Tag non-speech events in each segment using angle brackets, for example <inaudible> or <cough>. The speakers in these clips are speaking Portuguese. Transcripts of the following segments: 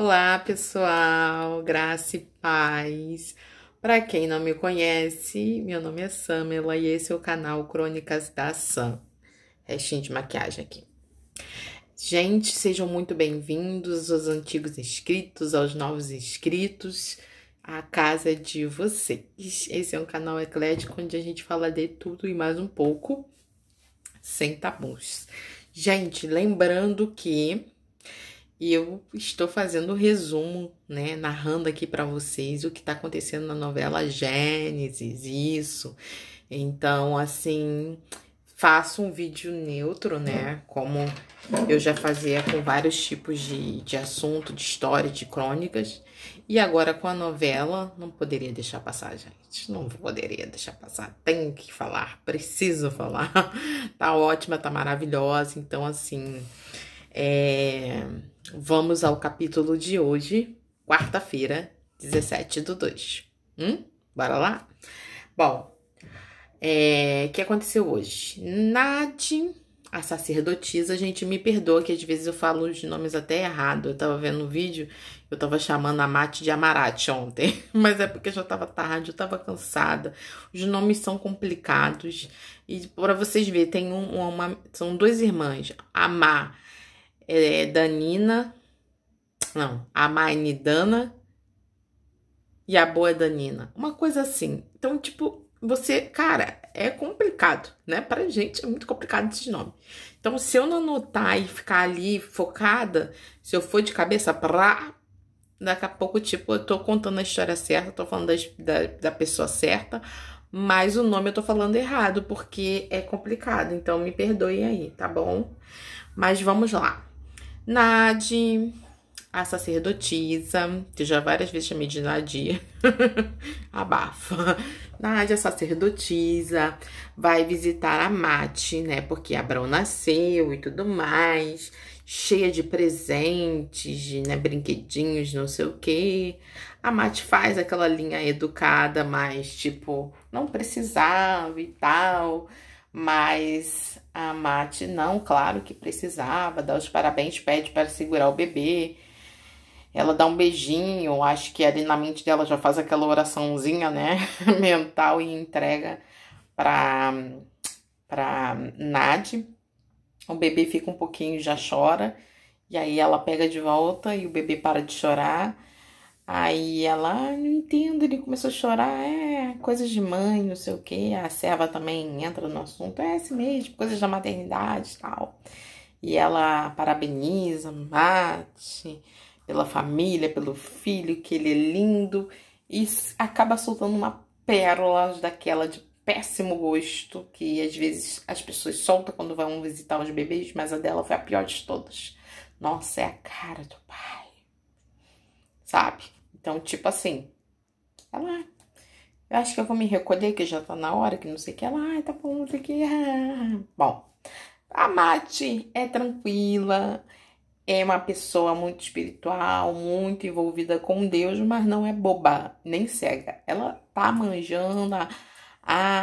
Olá, pessoal, graça e paz. Para quem não me conhece, meu nome é Samela e esse é o canal Crônicas da Sam. Restinho de maquiagem aqui. Gente, sejam muito bem-vindos aos antigos inscritos, aos novos inscritos, à casa de vocês. Esse é um canal eclético onde a gente fala de tudo e mais um pouco, sem tabus. Gente, lembrando que e eu estou fazendo o resumo, né, narrando aqui para vocês o que está acontecendo na novela Gênesis, isso. Então, assim, faço um vídeo neutro, né, hum. como eu já fazia com vários tipos de, de assunto, de história, de crônicas. E agora com a novela, não poderia deixar passar, gente. Não poderia deixar passar. Tenho que falar, preciso falar. <laughs> tá ótima, tá maravilhosa. Então, assim. É, vamos ao capítulo de hoje, quarta-feira, 17 do 2. Hum? Bora lá? Bom, o é, que aconteceu hoje? Nadim a sacerdotisa, gente, me perdoa que às vezes eu falo os nomes até errado. Eu tava vendo um vídeo, eu tava chamando a Mate de Amarate ontem, <laughs> mas é porque já tava tarde, eu tava cansada. Os nomes são complicados. E para vocês verem, tem um, uma, são duas irmãs, Amar é, é, Danina, não, a Dana e a boa é Danina. Uma coisa assim. Então, tipo, você, cara, é complicado, né? Pra gente é muito complicado esses nomes. Então, se eu não anotar e ficar ali focada, se eu for de cabeça pra daqui a pouco, tipo, eu tô contando a história certa, tô falando da, da pessoa certa, mas o nome eu tô falando errado, porque é complicado. Então, me perdoe aí, tá bom? Mas vamos lá. Nadi, a sacerdotisa, que já várias vezes chamei de Nadia, <laughs> abafa. Nádia, sacerdotisa, vai visitar a Mate, né? Porque Abraão nasceu e tudo mais, cheia de presentes, de, né? Brinquedinhos, não sei o quê. A Mate faz aquela linha educada, mas tipo, não precisava e tal. Mas a Mate, não, claro que precisava, dá os parabéns, pede para segurar o bebê. Ela dá um beijinho, acho que ali na mente dela já faz aquela oraçãozinha, né, <laughs> mental e entrega para para Nad. O bebê fica um pouquinho, já chora, e aí ela pega de volta e o bebê para de chorar. Aí ela, ah, não entendo, ele começou a chorar, é, coisas de mãe, não sei o quê. A serva também entra no assunto, é esse mesmo, coisas da maternidade e tal. E ela parabeniza, mate pela família, pelo filho, que ele é lindo, e acaba soltando uma pérola daquela de péssimo gosto que às vezes as pessoas soltam quando vão visitar os bebês, mas a dela foi a pior de todas. Nossa, é a cara do pai. Então, tipo assim, ela, tá eu acho que eu vou me recolher, que já tá na hora, que não sei o que. Ela, ai, tá bom, não sei o que. Ah, ah, ah. Bom, a Mati é tranquila, é uma pessoa muito espiritual, muito envolvida com Deus, mas não é boba, nem cega. Ela tá manjando a,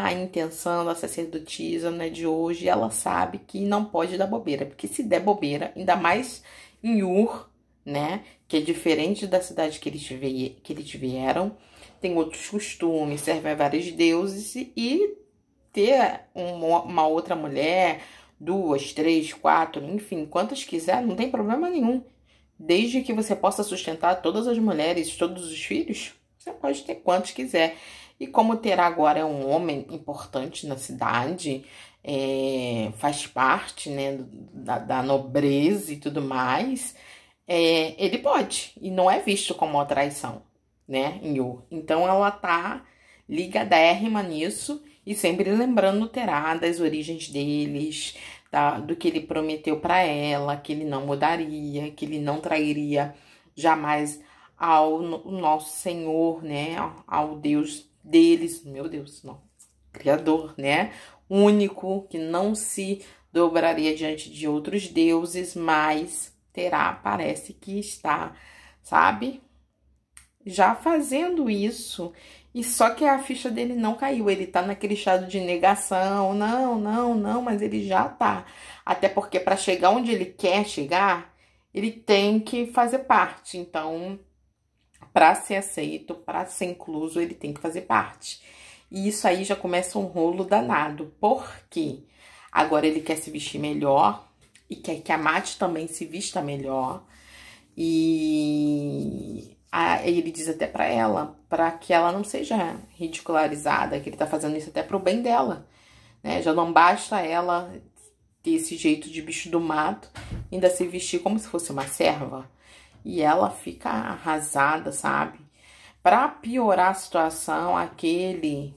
a intenção da sacerdotisa né, de hoje, ela sabe que não pode dar bobeira, porque se der bobeira, ainda mais em Ur, né? que é diferente da cidade que eles, vie, que eles vieram, tem outros costumes, serve a vários deuses e ter uma, uma outra mulher, duas, três, quatro, enfim, quantas quiser, não tem problema nenhum. Desde que você possa sustentar todas as mulheres, todos os filhos, você pode ter quantos quiser. E como ter agora é um homem importante na cidade, é, faz parte né, da, da nobreza e tudo mais, é, ele pode, e não é visto como uma traição, né, em Então ela tá ligadérrima nisso e sempre lembrando Terá das origens deles, tá, do que ele prometeu para ela, que ele não mudaria, que ele não trairia jamais ao nosso Senhor, né, ao Deus deles, meu Deus, não, Criador, né, único, que não se dobraria diante de outros deuses, mas terá, parece que está, sabe? Já fazendo isso, e só que a ficha dele não caiu, ele tá naquele estado de negação, não, não, não, mas ele já tá. Até porque para chegar onde ele quer chegar, ele tem que fazer parte. Então, para ser aceito, para ser incluso, ele tem que fazer parte. E isso aí já começa um rolo danado. Por quê? Agora ele quer se vestir melhor, e quer que a Mate também se vista melhor. E a, ele diz até para ela, para que ela não seja ridicularizada, que ele tá fazendo isso até pro bem dela, né? Já não basta ela ter esse jeito de bicho do mato, ainda se vestir como se fosse uma serva. E ela fica arrasada, sabe? Para piorar a situação, aquele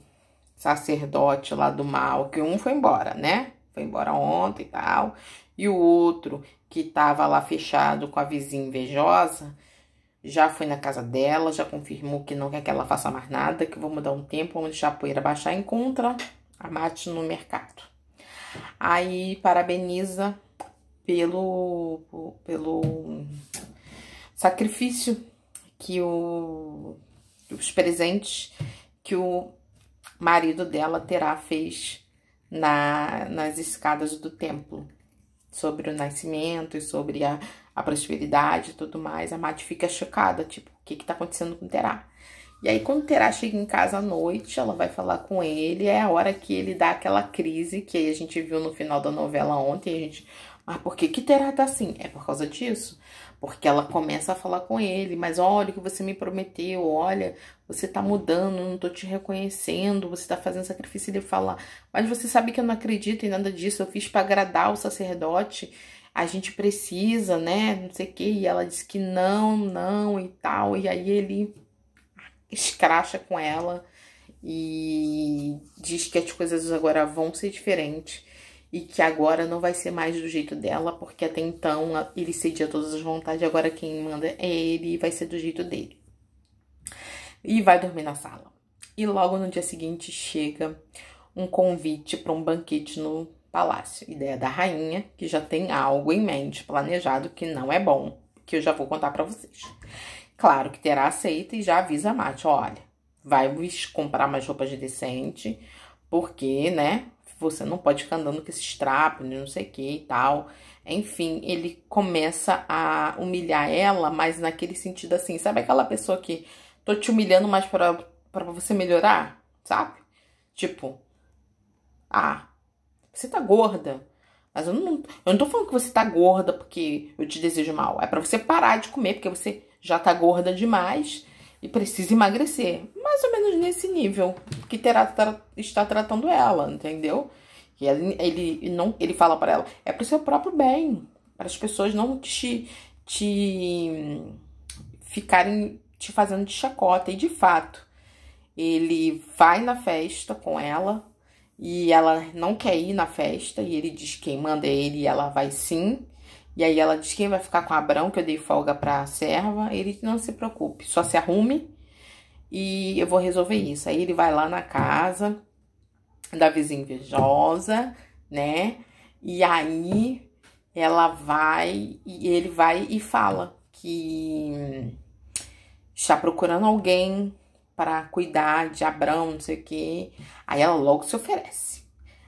sacerdote lá do mal, que um foi embora, né? foi embora ontem e tal. E o outro que tava lá fechado com a vizinha invejosa, já foi na casa dela, já confirmou que não quer que ela faça mais nada, que vamos dar um tempo, vamos deixar a poeira baixar, encontra a Mate no mercado. Aí parabeniza pelo pelo sacrifício que o os presentes que o marido dela terá fez na, nas escadas do templo, sobre o nascimento e sobre a, a prosperidade e tudo mais, a Mati fica chocada, tipo, o que que tá acontecendo com Terá? E aí, quando Terá chega em casa à noite, ela vai falar com ele, é a hora que ele dá aquela crise que a gente viu no final da novela ontem, a gente mas ah, por que que Terá tá assim? É por causa disso. Porque ela começa a falar com ele, mas olha o que você me prometeu, olha, você tá mudando, não tô te reconhecendo, você tá fazendo sacrifício. Ele fala, mas você sabe que eu não acredito em nada disso, eu fiz para agradar o sacerdote, a gente precisa, né, não sei o que. E ela diz que não, não e tal, e aí ele escracha com ela e diz que as coisas agora vão ser diferentes e que agora não vai ser mais do jeito dela, porque até então ele cedia todas as vontades, agora quem manda é ele e vai ser do jeito dele. E vai dormir na sala. E logo no dia seguinte chega um convite para um banquete no palácio. Ideia da rainha, que já tem algo em mente, planejado, que não é bom, que eu já vou contar para vocês. Claro que terá aceita e já avisa a Mate, olha, vai comprar mais roupas de decente, porque, né, você não pode ficar andando com esses trapos, não sei o que e tal. Enfim, ele começa a humilhar ela, mas naquele sentido assim, sabe aquela pessoa que tô te humilhando mais para você melhorar, sabe? Tipo, ah, você tá gorda. Mas eu não, eu não tô falando que você tá gorda porque eu te desejo mal. É para você parar de comer, porque você já tá gorda demais e precisa emagrecer. Mais ou menos nesse nível que terá, terá está tratando ela, entendeu? E ele, ele, não, ele fala para ela, é para o seu próprio bem, para as pessoas não te, te ficarem te fazendo de chacota. E de fato, ele vai na festa com ela e ela não quer ir na festa e ele diz quem manda é ele e ela vai sim. E aí ela diz que vai ficar com Abrão, que eu dei folga pra serva. Ele não se preocupe, só se arrume e eu vou resolver isso. Aí ele vai lá na casa da vizinha invejosa, né? E aí ela vai e ele vai e fala que está procurando alguém para cuidar de Abrão, não sei o quê. Aí ela logo se oferece.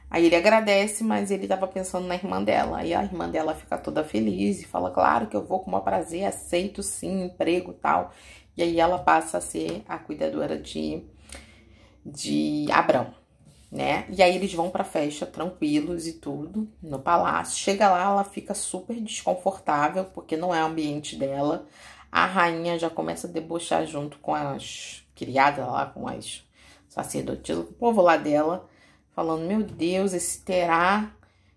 Aí ele agradece, mas ele tava pensando na irmã dela. Aí a irmã dela fica toda feliz e fala: Claro que eu vou com o maior prazer, aceito sim, emprego tal. E aí ela passa a ser a cuidadora de, de Abrão, né? E aí eles vão pra festa tranquilos e tudo, no palácio. Chega lá, ela fica super desconfortável, porque não é o ambiente dela. A rainha já começa a debochar junto com as criadas lá, com as sacerdotisas, com o povo lá dela falando, meu Deus, esse terá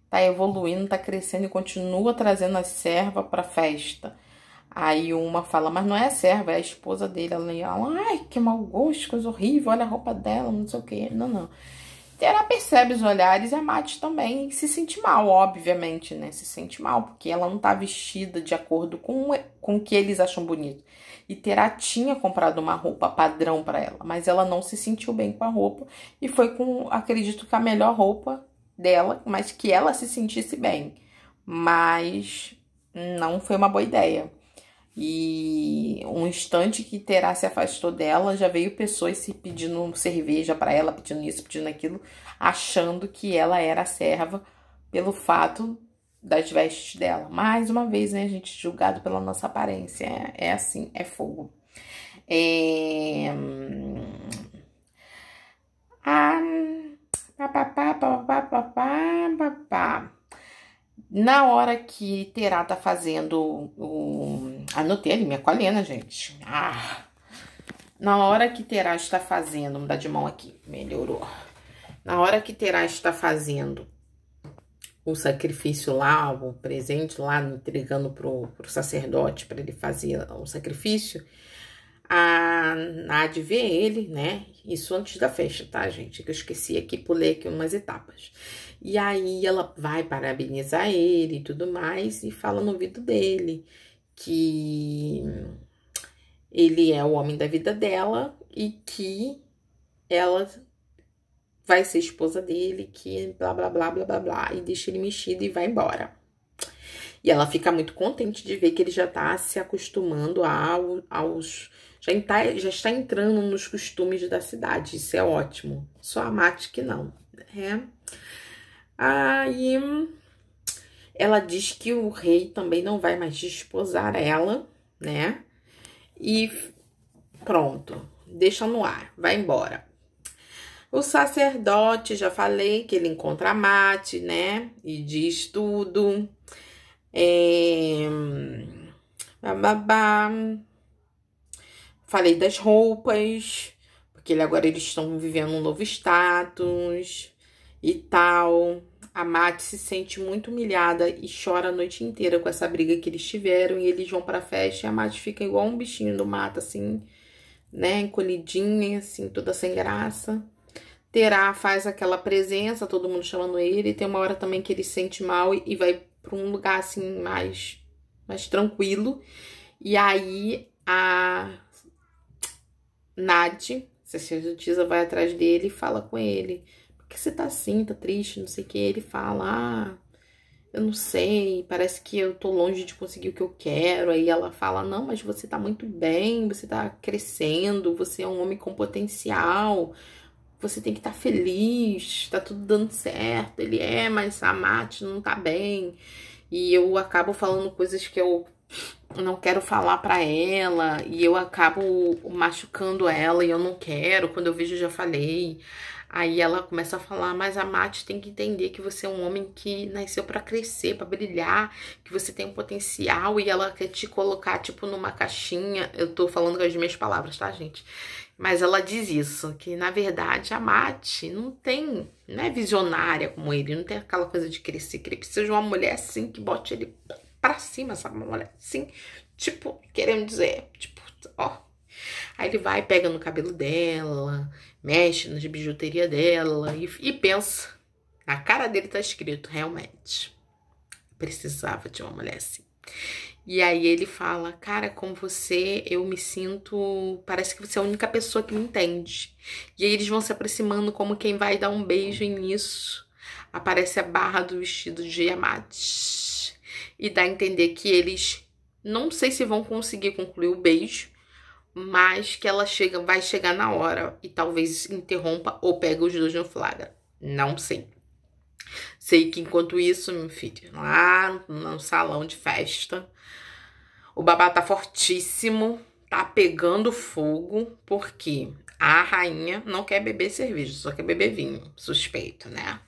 tá evoluindo, tá crescendo e continua trazendo a serva pra festa. Aí uma fala, mas não é a serva, é a esposa dele. Ela, fala ai, que mau gosto, coisa horrível, olha a roupa dela, não sei o que. Não, não. Terá percebe os olhares e a Mate também se sente mal, obviamente, né? Se sente mal, porque ela não tá vestida de acordo com, com o que eles acham bonito e Terá tinha comprado uma roupa padrão para ela, mas ela não se sentiu bem com a roupa e foi com, acredito que a melhor roupa dela, mas que ela se sentisse bem. Mas não foi uma boa ideia. E um instante que Terá se afastou dela, já veio pessoas se pedindo cerveja para ela, pedindo isso, pedindo aquilo, achando que ela era serva pelo fato das vestes dela. Mais uma vez, né, gente, julgado pela nossa aparência. É, é assim, é fogo. É... Ah, pá, pá, pá, Na hora que Terá tá fazendo o... Anotei ali minha colena, né, gente. Ah! Na hora que Terá está fazendo... Vou mudar de mão aqui. Melhorou. Na hora que Terá está fazendo o sacrifício lá, o presente lá, entregando pro, pro sacerdote para ele fazer o sacrifício, a nad vê ele, né? Isso antes da festa, tá, gente? Que eu esqueci aqui, pulei aqui umas etapas. E aí ela vai parabenizar ele e tudo mais, e fala no ouvido dele que ele é o homem da vida dela e que ela vai ser esposa dele, que blá blá blá blá blá blá, e deixa ele mexido e vai embora. E ela fica muito contente de ver que ele já tá se acostumando ao, aos. Já, tá, já está entrando nos costumes da cidade. Isso é ótimo. Só a Mate que não. É. Aí ela diz que o rei também não vai mais desposar ela, né? E pronto, deixa no ar, vai embora. O sacerdote, já falei que ele encontra a Mate, né? E diz tudo. É... Bababá. Falei das roupas, porque ele, agora eles estão vivendo um novo status e tal. A Mate se sente muito humilhada e chora a noite inteira com essa briga que eles tiveram. E eles vão pra festa e a Mate fica igual um bichinho do mato, assim, né? Encolhidinha, assim, toda sem graça. Terá faz aquela presença, todo mundo chamando ele. Tem uma hora também que ele se sente mal e, e vai para um lugar assim mais, mais tranquilo. E aí a Nath, sacerdotisa, vai atrás dele e fala com ele. Por que você tá assim, tá triste, não sei o que? Ele fala, ah, eu não sei, parece que eu tô longe de conseguir o que eu quero. Aí ela fala, não, mas você tá muito bem, você tá crescendo, você é um homem com potencial você tem que estar tá feliz, tá tudo dando certo. Ele é, mas a Mate não tá bem. E eu acabo falando coisas que eu não quero falar para ela e eu acabo machucando ela e eu não quero, quando eu vejo eu já falei. Aí ela começa a falar, mas a Mate tem que entender que você é um homem que nasceu para crescer, para brilhar, que você tem um potencial e ela quer te colocar tipo numa caixinha. Eu tô falando com as minhas palavras, tá, gente? Mas ela diz isso, que na verdade a Mate não tem, não é visionária como ele, não tem aquela coisa de crescer, que ele precisa de uma mulher assim que bote ele pra cima, sabe? Uma mulher assim, tipo, querendo dizer, tipo, ó. Aí ele vai, pega no cabelo dela, mexe na bijuteria dela e, e pensa. Na cara dele tá escrito, realmente. Precisava de uma mulher assim. E aí ele fala: Cara, com você eu me sinto. Parece que você é a única pessoa que me entende. E aí eles vão se aproximando como quem vai dar um beijo nisso. Aparece a barra do vestido de Yamate. E dá a entender que eles não sei se vão conseguir concluir o beijo, mas que ela chega, vai chegar na hora e talvez interrompa ou pega os dois no flagra. Não sei. Sei que enquanto isso, meu filho, lá no salão de festa, o babado tá fortíssimo, tá pegando fogo, porque a rainha não quer beber cerveja, só quer beber vinho, suspeito, né?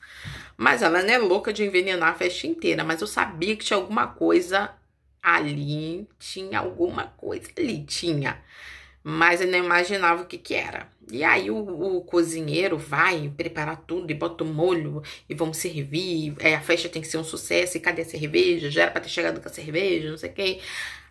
Mas ela não é louca de envenenar a festa inteira, mas eu sabia que tinha alguma coisa ali, tinha alguma coisa ali, tinha. Mas eu não imaginava o que que era. E aí o, o cozinheiro vai preparar tudo e bota o molho e vamos servir. É, a festa tem que ser um sucesso e cadê a cerveja? Já era pra ter chegado com a cerveja, não sei o que.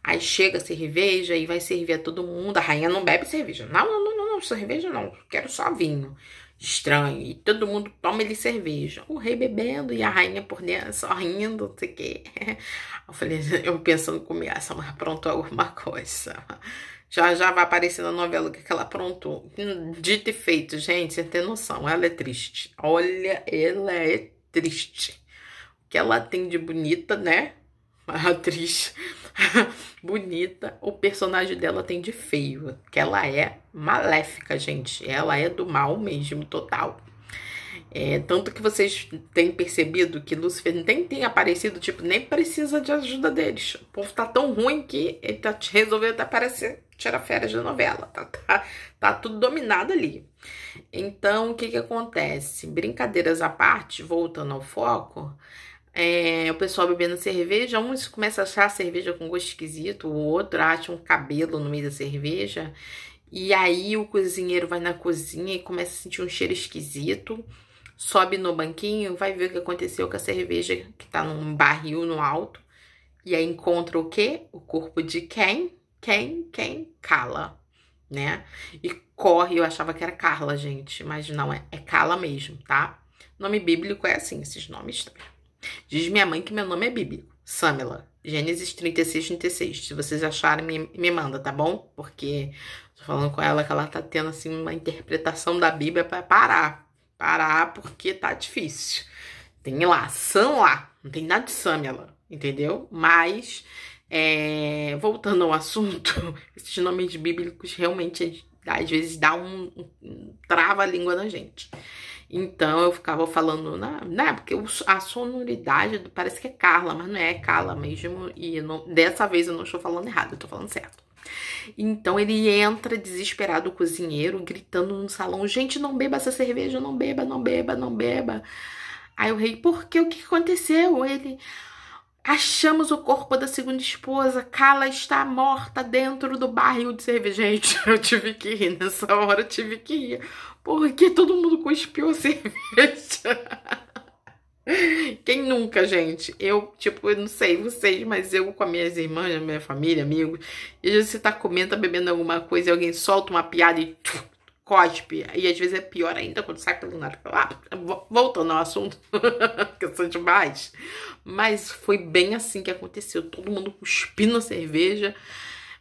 Aí chega a cerveja e vai servir a todo mundo. A rainha não bebe cerveja. Não, não, não, não, não cerveja não. Quero só vinho. Estranho. E todo mundo toma ele cerveja. O rei bebendo e a rainha por dentro só rindo, não sei o quê. <laughs> Eu falei, eu pensando comigo, essa mulher aprontou alguma coisa. Já já vai aparecer na novela o que ela aprontou. Dito e feito, gente, você tem noção. Ela é triste. Olha, ela é triste. O que ela tem de bonita, né? <laughs> a atriz <laughs> bonita, o personagem dela tem de feio, que ela é maléfica, gente. Ela é do mal mesmo, total. É, tanto que vocês têm percebido que Lúcifer nem tem aparecido, tipo, nem precisa de ajuda deles. O povo tá tão ruim que ele tá, resolveu até aparecer, tirar férias da novela. Tá, tá, tá tudo dominado ali. Então, o que que acontece? Brincadeiras à parte, voltando ao foco, é, o pessoal bebendo cerveja, uns começam a achar a cerveja com gosto esquisito, o outro acha um cabelo no meio da cerveja, e aí o cozinheiro vai na cozinha e começa a sentir um cheiro esquisito, sobe no banquinho, vai ver o que aconteceu com a cerveja que tá num barril no alto, e aí encontra o quê? O corpo de quem? Quem? Quem? Cala, né? E corre, eu achava que era Carla, gente, mas não, é, é Cala mesmo, tá? Nome bíblico é assim, esses nomes estranhos. Diz minha mãe que meu nome é bíblico. Samela. Gênesis 36, 36. Se vocês acharem, me, me manda, tá bom? Porque tô falando com ela que ela tá tendo, assim, uma interpretação da Bíblia para parar. Parar porque tá difícil. Tem lá, são lá. Não tem nada de Samela, entendeu? Mas, é, voltando ao assunto, <laughs> esses nomes bíblicos realmente, às vezes, dá um, um trava a língua na gente. Então eu ficava falando, na, né, né? Porque a sonoridade parece que é Carla, mas não é, é Carla mesmo. E não, dessa vez eu não estou falando errado, eu estou falando certo. Então ele entra desesperado o cozinheiro, gritando no salão: gente, não beba essa cerveja, não beba, não beba, não beba. Aí o rei, por quê? O que aconteceu? Ele. Achamos o corpo da segunda esposa. Cala está morta dentro do barril de cerveja. Gente, <laughs> eu tive que ir. Nessa hora eu tive que ir. Porque todo mundo cuspiu a <laughs> cerveja. Quem nunca, gente? Eu, tipo, eu não sei vocês, mas eu com as minhas irmãs, minha família, amigos, e você tá comendo, tá bebendo alguma coisa e alguém solta uma piada e cospe. E às vezes é pior ainda quando sai pelo nariz. pra Voltando ao assunto, <laughs> que eu sou demais. Mas foi bem assim que aconteceu. Todo mundo cuspindo a cerveja,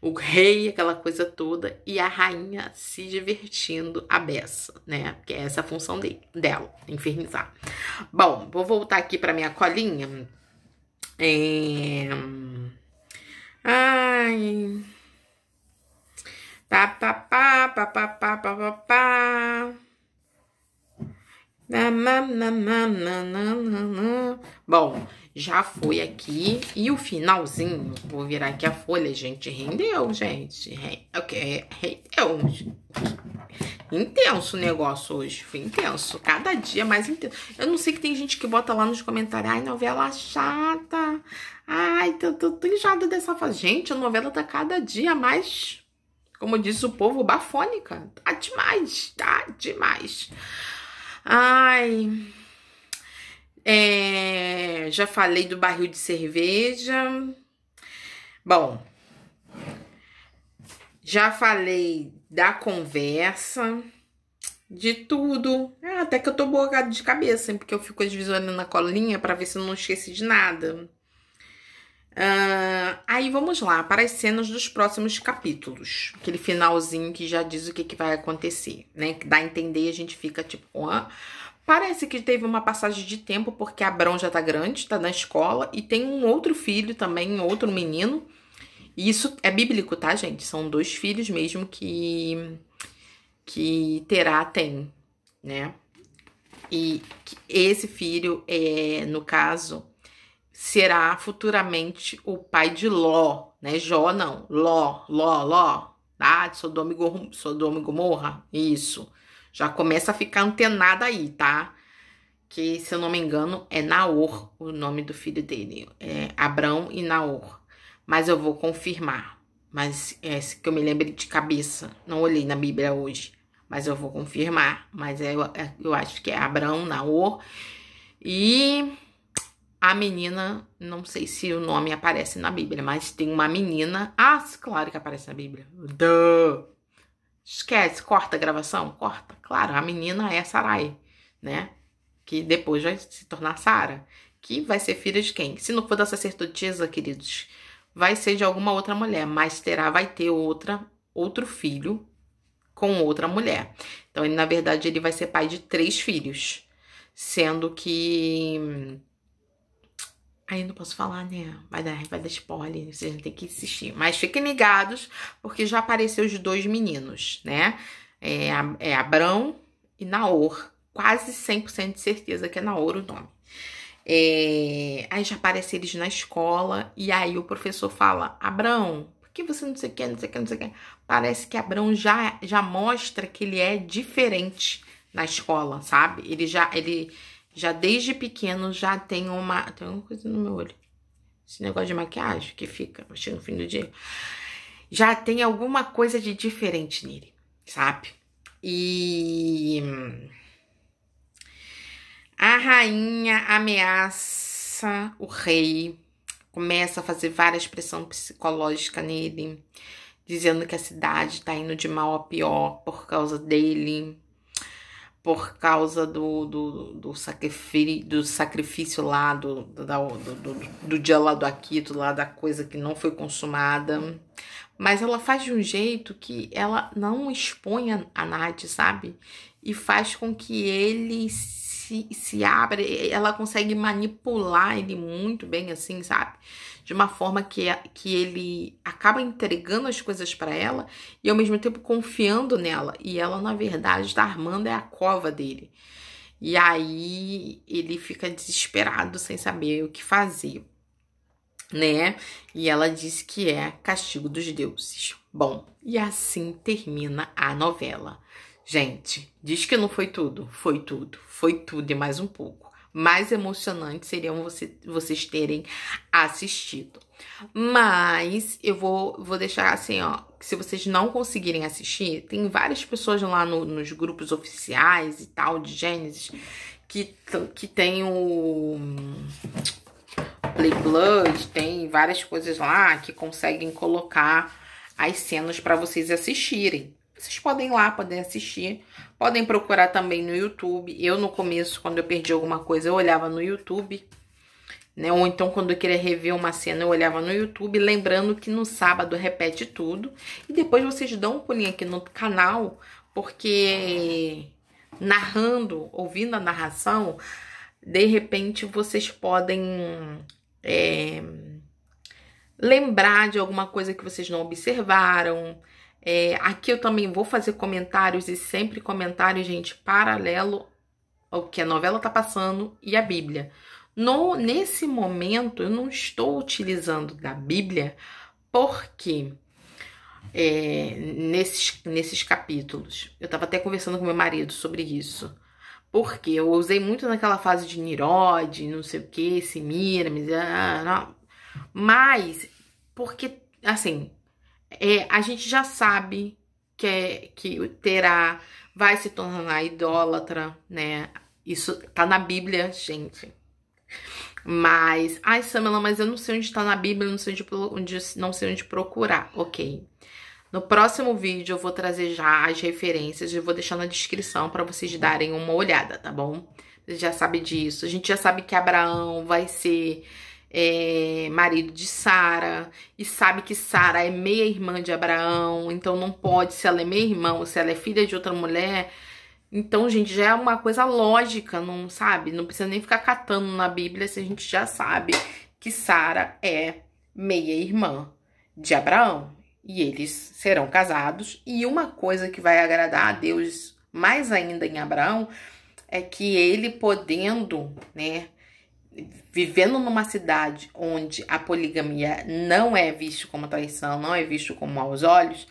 o rei, aquela coisa toda, e a rainha se divertindo a beça, né? Porque é essa a função dele, dela, infernizar. Bom, vou voltar aqui para minha colinha. É... Ai pa pa pa pa pa pa pa pa pa Na, na, na, na, na, na, Bom, já foi aqui. E o finalzinho, vou virar aqui a folha, gente. Rendeu, gente. Ok, rendeu. Intenso o negócio hoje. Foi intenso. Cada dia mais intenso. Eu não sei que tem gente que bota lá nos comentários. Ai, novela chata. Ai, tô, tô, tô dessa fase. Gente, a novela tá cada dia mais como diz o povo, bafônica. Tá demais, tá demais. Ai. É, já falei do barril de cerveja. Bom, já falei da conversa, de tudo. Ah, até que eu tô borrada de cabeça, hein, porque eu fico às vezes olhando na colinha para ver se eu não esqueci de nada. Uh, aí vamos lá para as cenas dos próximos capítulos. Aquele finalzinho que já diz o que, que vai acontecer, né? Que Dá a entender e a gente fica tipo. Uh. Parece que teve uma passagem de tempo, porque Abrão já tá grande, tá na escola, e tem um outro filho também, outro menino. E isso é bíblico, tá, gente? São dois filhos mesmo que, que Terá tem, né? E esse filho é, no caso, será futuramente o pai de Ló, né? Jó não, Ló, Ló, Ló, tá? De Sodoma e, Gomorra, Sodoma e Gomorra, isso. Já começa a ficar antenada aí, tá? Que, se eu não me engano, é Naor o nome do filho dele. É Abrão e Naor. Mas eu vou confirmar. Mas é que eu me lembre de cabeça. Não olhei na Bíblia hoje. Mas eu vou confirmar. Mas é, eu é, acho que é Abrão, Naor. E a menina, não sei se o nome aparece na Bíblia, mas tem uma menina. Ah, claro que aparece na Bíblia. Duh. Esquece, corta a gravação, corta. Claro, a menina é Sarai, né? Que depois vai se tornar Sara. Que vai ser filha de quem? Se não for da sacerdotisa, queridos, vai ser de alguma outra mulher, mas terá, vai ter outra, outro filho com outra mulher. Então, ele, na verdade, ele vai ser pai de três filhos, sendo que Aí não posso falar, né? Vai dar, vai dar spoiler, vocês vão ter que assistir. Mas fiquem ligados, porque já apareceu os dois meninos, né? É, é Abrão e Naor. Quase 100% de certeza que é Naor o nome. É, aí já aparecem eles na escola, e aí o professor fala, Abrão, por que você não sei o que, não sei o que, não sei o que? Parece que Abrão já, já mostra que ele é diferente na escola, sabe? Ele já, ele já desde pequeno já tem uma. Tem alguma coisa no meu olho. Esse negócio de maquiagem que fica, chega no fim do dia. Já tem alguma coisa de diferente nele, sabe? E. Hum, a rainha ameaça o rei, começa a fazer várias pressão psicológica nele, dizendo que a cidade tá indo de mal a pior por causa dele por causa do, do, do, sacrifício, do sacrifício lá, do, do, do, do dia lá do Aquito, lá da coisa que não foi consumada. Mas ela faz de um jeito que ela não expõe a, a Nath, sabe? E faz com que ele se, se abra, ela consegue manipular ele muito bem, assim, sabe? de uma forma que, é, que ele acaba entregando as coisas para ela e ao mesmo tempo confiando nela. E ela, na verdade, está armando é a cova dele. E aí ele fica desesperado sem saber o que fazer, né? E ela diz que é castigo dos deuses. Bom, e assim termina a novela. Gente, diz que não foi tudo, foi tudo, foi tudo e mais um pouco mais emocionante seriam você, vocês terem assistido. Mas eu vou, vou deixar assim, ó. Se vocês não conseguirem assistir, tem várias pessoas lá no, nos grupos oficiais e tal de Gênesis que, que tem o. Hum, Play tem várias coisas lá que conseguem colocar as cenas para vocês assistirem. Vocês podem ir lá, podem assistir. Podem procurar também no YouTube. Eu, no começo, quando eu perdi alguma coisa, eu olhava no YouTube. Né? Ou então, quando eu queria rever uma cena, eu olhava no YouTube. Lembrando que no sábado repete tudo. E depois vocês dão um pulinho aqui no canal, porque narrando, ouvindo a narração, de repente vocês podem é, lembrar de alguma coisa que vocês não observaram, é, aqui eu também vou fazer comentários e sempre comentários, gente, paralelo ao que a novela tá passando e a Bíblia. No, nesse momento, eu não estou utilizando da Bíblia porque é, nesses, nesses capítulos. Eu estava até conversando com meu marido sobre isso. Porque eu usei muito naquela fase de Nirod, não sei o que, Semiramis, ah, mas porque, assim, é, a gente já sabe que, é, que terá, vai se tornar idólatra, né? Isso tá na Bíblia, gente. Mas, ai, Samela, mas eu não sei onde tá na Bíblia, não sei onde, onde, não sei onde procurar. Ok. No próximo vídeo eu vou trazer já as referências e vou deixar na descrição para vocês darem uma olhada, tá bom? Vocês já sabem disso. A gente já sabe que Abraão vai ser é marido de Sara e sabe que Sara é meia irmã de Abraão, então não pode se ela é meia irmã ou se ela é filha de outra mulher. Então, gente, já é uma coisa lógica, não sabe? Não precisa nem ficar catando na Bíblia se a gente já sabe que Sara é meia irmã de Abraão e eles serão casados. E uma coisa que vai agradar a Deus mais ainda em Abraão é que ele podendo, né, vivendo numa cidade onde a poligamia não é visto como traição, não é visto como aos olhos,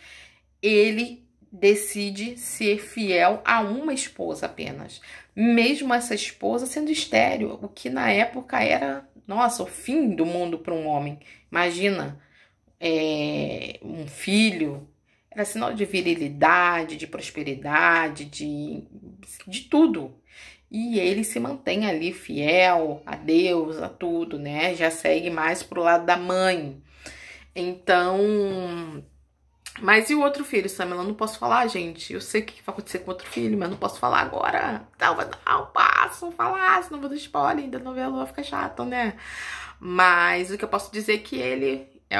ele decide ser fiel a uma esposa apenas, mesmo essa esposa sendo estéril, o que na época era, nossa, o fim do mundo para um homem. Imagina é, um filho, era sinal de virilidade, de prosperidade, de, de tudo. E ele se mantém ali fiel a Deus, a tudo, né? Já segue mais pro lado da mãe. Então, mas e o outro filho, Samuel? Eu não posso falar, gente. Eu sei o que vai acontecer com o outro filho, mas não posso falar agora. Não, vou dar um passo, vou falar, senão vou dar spoiler ainda não a lua, ficar chato, né? Mas o que eu posso dizer é que ele é,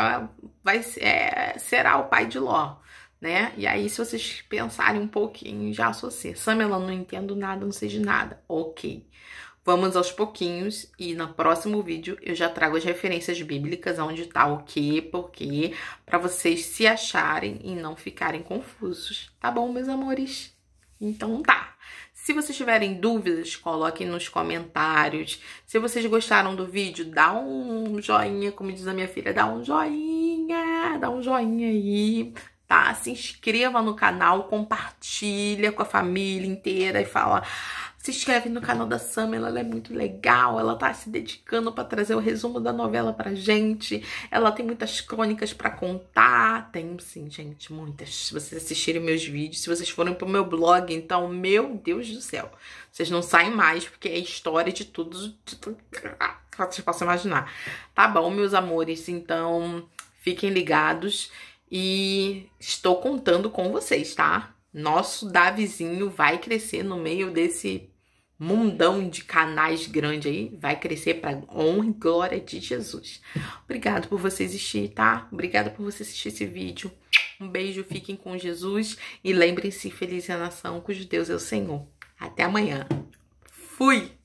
vai, é, será o pai de Ló né? E aí, se vocês pensarem um pouquinho, já associa. Samela, não entendo nada, não sei de nada. Ok. Vamos aos pouquinhos e no próximo vídeo eu já trago as referências bíblicas, onde tá o que, por quê, para vocês se acharem e não ficarem confusos. Tá bom, meus amores? Então tá. Se vocês tiverem dúvidas, coloquem nos comentários. Se vocês gostaram do vídeo, dá um joinha, como diz a minha filha, dá um joinha, dá um joinha aí tá? Se inscreva no canal, compartilha com a família inteira e fala se inscreve no canal da Sam, ela é muito legal, ela tá se dedicando para trazer o resumo da novela pra gente. Ela tem muitas crônicas para contar, tem sim, gente, muitas. Se vocês assistirem meus vídeos, se vocês forem pro meu blog, então, meu Deus do céu. Vocês não saem mais porque é história de tudo, de tudo que vocês possam imaginar. Tá bom, meus amores, então, fiquem ligados. E estou contando com vocês, tá? Nosso Davizinho vai crescer no meio desse mundão de canais grande aí, vai crescer para honra e glória de Jesus. Obrigado por você existir, tá? Obrigado por você assistir esse vídeo. Um beijo, fiquem com Jesus e lembrem-se, feliz é a nação cujo Deus é o Senhor. Até amanhã. Fui!